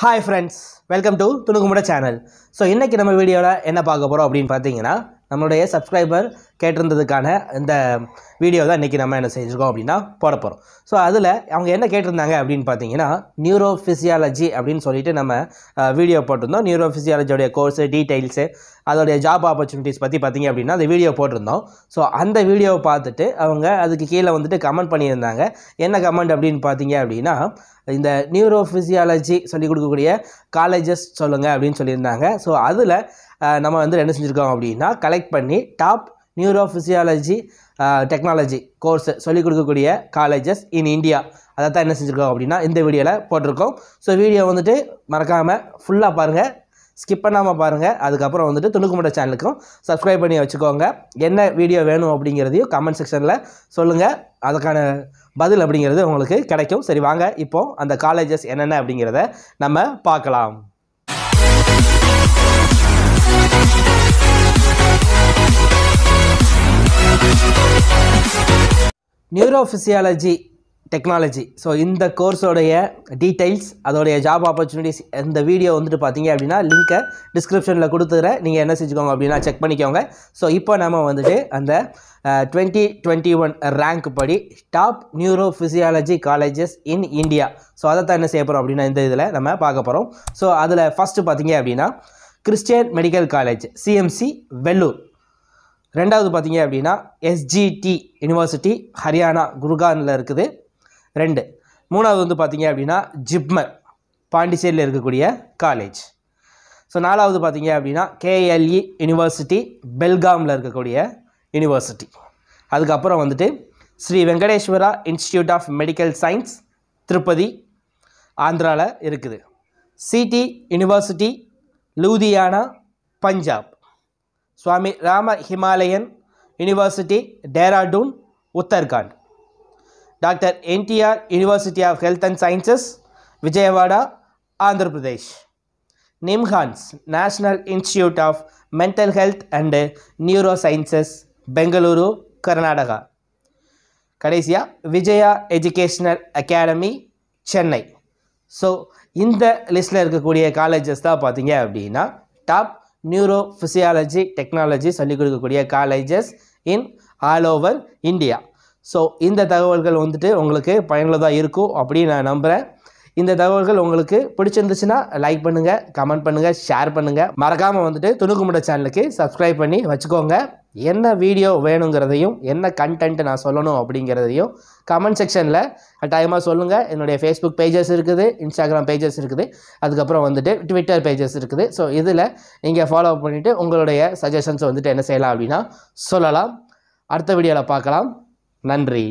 hi friends welcome to துணுக்குமுட channel so இன்றைக்கி நம்ம வீடியோவில் என்ன பார்க்க போகிறோம் அப்படின்னு பார்த்தீங்கன்னா நம்மளுடைய சப்ஸ்கிரைபர் கேட்டிருந்ததுக்கான இந்த வீடியோ தான் இன்றைக்கி நம்ம என்ன செஞ்சுருக்கோம் அப்படின்னா போட போகிறோம் ஸோ அதில் அவங்க என்ன கேட்டிருந்தாங்க அப்படின்னு பார்த்தீங்கன்னா நியூரோ ஃபிசியாலஜி அப்படின்னு சொல்லிட்டு நம்ம வீடியோ போட்டிருந்தோம் நியூரோ ஃபிசியாலஜியோடைய கோர்ஸு டீட்டெயில்ஸு அதோடைய ஜாப் ஆப்பர்ச்சுனிட்டிஸ் பற்றி பார்த்தீங்க அப்படின்னா அந்த வீடியோ போட்டிருந்தோம் ஸோ அந்த வீடியோவை பார்த்துட்டு அவங்க அதுக்கு கீழே வந்துட்டு கமெண்ட் பண்ணியிருந்தாங்க என்ன கமெண்ட் அப்படின்னு பார்த்தீங்க அப்படின்னா இந்த நியூரோ ஃபிசியாலஜி சொல்லிக் கொடுக்கக்கூடிய காலேஜஸ் சொல்லுங்கள் அப்படின்னு சொல்லியிருந்தாங்க ஸோ அதில் நம்ம வந்து என்ன செஞ்சுருக்கோம் அப்படின்னா கலெக்ட் பண்ணி top neuro physiology technology course சொல்லிக் கொடுக்கக்கூடிய காலேஜஸ் இன் இந்தியா அதை தான் என்ன செஞ்சுருக்கோம் அப்படின்னா இந்த வீடியோவில் போட்டிருக்கோம் ஸோ வீடியோ வந்துட்டு மறக்காமல் ஃபுல்லாக பாருங்கள் ஸ்கிப் பண்ணாமல் பாருங்கள் அதுக்கப்புறம் வந்துட்டு துணுக்குமட்ட சேனலுக்கும் சப்ஸ்கிரைப் பண்ணி வச்சுக்கோங்க என்ன வீடியோ வேணும் அப்படிங்கிறதையும் கமெண்ட் செக்ஷனில் சொல்லுங்கள் அதுக்கான பதில் அப்படிங்கிறது உங்களுக்கு கிடைக்கும் சரி வாங்க இப்போது அந்த காலேஜஸ் என்னென்ன அப்படிங்கிறத நம்ம பார்க்கலாம் நியூரோஃபிசியாலஜி டெக்னாலஜி ஸோ இந்த கோர்ஸோடைய டீட்டெயில்ஸ் அதோடைய ஜாப் ஆப்பர்ச்சுனிட்டிஸ் இந்த வீடியோ வந்துட்டு பார்த்தீங்க அப்படின்னா லிங்க்கை டிஸ்கிரிப்ஷனில் கொடுத்துக்கிறேன் நீங்கள் என்ன செஞ்சுக்கோங்க அப்படின்னா செக் பண்ணிக்கோங்க ஸோ இப்போ நம்ம வந்துட்டு அந்த டுவெண்ட்டி டுவெண்ட்டி ஒன் ரேங்க் படி top neuro physiology colleges in India so அதை தான் என்ன செய்ய போகிறோம் அப்படின்னா இந்த இதில் நம்ம பார்க்க போகிறோம் ஸோ அதில் ஃபஸ்ட்டு பார்த்தீங்க அப்படின்னா Christian medical college CMC Vellore ரெண்டாவது பார்த்தீங்க அப்படின்னா எஸ்ஜிடி யூனிவர்சிட்டி ஹரியானா குருகானில் இருக்குது ரெண்டு மூணாவது வந்து பார்த்தீங்க அப்படின்னா ஜிப்மர் பாண்டிச்சேரியில் இருக்கக்கூடிய காலேஜ் ஸோ நாலாவது பார்த்தீங்க அப்படின்னா கேஎல்இ யூனிவர்சிட்டி பெல்காமில் இருக்கக்கூடிய யூனிவர்சிட்டி அதுக்கப்புறம் வந்துட்டு Shri Venkateswara institute of medical science Tirupati ஆந்திராவில் இருக்குது CT university Ludhiana Punjab Swami Rama Himalayan university Dehradun Uttarakhand doctor NTR university of health and sciences Vijayawada Andhra Pradesh NIMHANS national institute of mental health and neuro sciences Bengaluru Karnataka கடைசியாக Vijaya educational academy Chennai so இந்த லிஸ்ட்டில் இருக்கக்கூடிய காலேஜஸ் தான் பார்த்தீங்க அப்படின்னா டாப் நியூரோ ஃபிசியாலஜி டெக்னாலஜி சொல்லிக் கொடுக்கக்கூடிய colleges in all over India so இந்த தகவல்கள் வந்துட்டு உங்களுக்கு பயனுள்ளதாக இருக்கும் அப்படின்னு நான் நம்புகிறேன் இந்த தகவல்கள் உங்களுக்கு பிடிச்சிருந்துச்சுன்னா லைக் பண்ணுங்கள் கமெண்ட் பண்ணுங்கள் ஷேர் பண்ணுங்கள் மறக்காமல் வந்துட்டு துணுக்குமுட சேனலுக்கு சப்ஸ்கிரைப் பண்ணி வச்சுக்கோங்க என்ன வீடியோ வேணுங்கிறதையும் என்ன கண்டென்ட் நான் சொல்லணும் அப்படிங்கிறதையும் கமெண்ட் செக்ஷனில் கட்டாயமாக சொல்லுங்கள் என்னுடைய ஃபேஸ்புக் பேஜஸ் இருக்குது இன்ஸ்டாகிராம் பேஜஸ் இருக்குது அதுக்கப்புறம் வந்துட்டு ட்விட்டர் பேஜஸ் இருக்குது ஸோ இதில் நீங்கள் ஃபாலோ பண்ணிவிட்டு உங்களுடைய சஜஷன்ஸ் வந்துட்டு என்ன செய்யலாம் அப்படின்னா சொல்லலாம் அடுத்த வீடியோவில் பார்க்கலாம் நன்றி